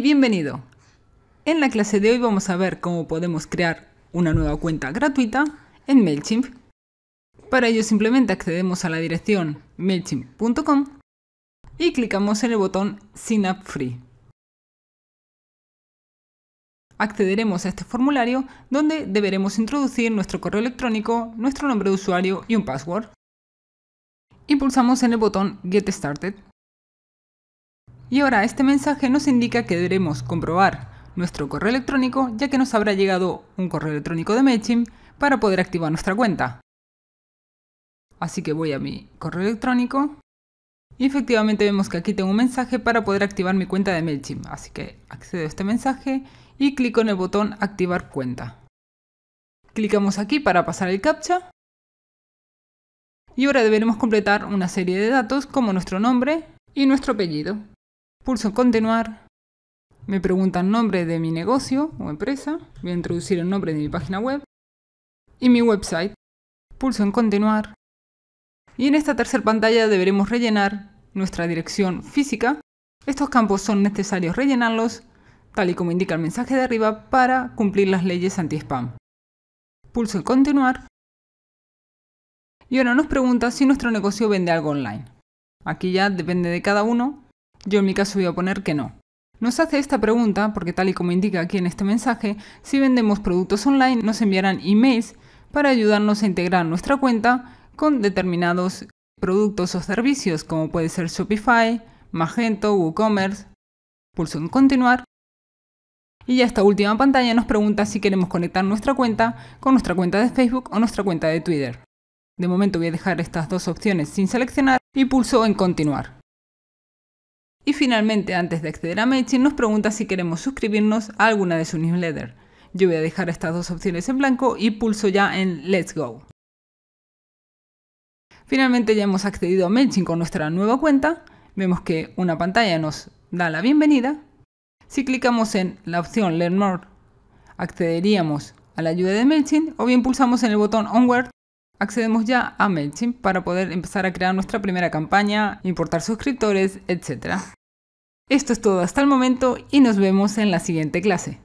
bienvenido. En la clase de hoy vamos a ver cómo podemos crear una nueva cuenta gratuita en MailChimp. Para ello simplemente accedemos a la dirección mailchimp.com y clicamos en el botón Sign Up Free. Accederemos a este formulario donde deberemos introducir nuestro correo electrónico, nuestro nombre de usuario y un password. Y pulsamos en el botón Get Started. Y ahora este mensaje nos indica que deberemos comprobar nuestro correo electrónico ya que nos habrá llegado un correo electrónico de MailChimp para poder activar nuestra cuenta. Así que voy a mi correo electrónico y efectivamente vemos que aquí tengo un mensaje para poder activar mi cuenta de MailChimp. Así que accedo a este mensaje y clico en el botón activar cuenta. Clicamos aquí para pasar el captcha y ahora deberemos completar una serie de datos como nuestro nombre y nuestro apellido pulso en continuar, me pregunta el nombre de mi negocio o empresa, voy a introducir el nombre de mi página web y mi website, pulso en continuar y en esta tercera pantalla deberemos rellenar nuestra dirección física. Estos campos son necesarios rellenarlos, tal y como indica el mensaje de arriba, para cumplir las leyes anti-spam. Pulso en continuar y ahora nos pregunta si nuestro negocio vende algo online. Aquí ya depende de cada uno yo en mi caso voy a poner que no. Nos hace esta pregunta porque tal y como indica aquí en este mensaje, si vendemos productos online nos enviarán emails para ayudarnos a integrar nuestra cuenta con determinados productos o servicios como puede ser Shopify, Magento, WooCommerce. Pulso en continuar. Y ya esta última pantalla nos pregunta si queremos conectar nuestra cuenta con nuestra cuenta de Facebook o nuestra cuenta de Twitter. De momento voy a dejar estas dos opciones sin seleccionar y pulso en continuar finalmente, antes de acceder a MailChimp, nos pregunta si queremos suscribirnos a alguna de sus newsletters. Yo voy a dejar estas dos opciones en blanco y pulso ya en Let's Go. Finalmente ya hemos accedido a MailChimp con nuestra nueva cuenta. Vemos que una pantalla nos da la bienvenida. Si clicamos en la opción Learn More, accederíamos a la ayuda de MailChimp o bien pulsamos en el botón Onward, accedemos ya a MailChimp para poder empezar a crear nuestra primera campaña, importar suscriptores, etc. Esto es todo hasta el momento y nos vemos en la siguiente clase.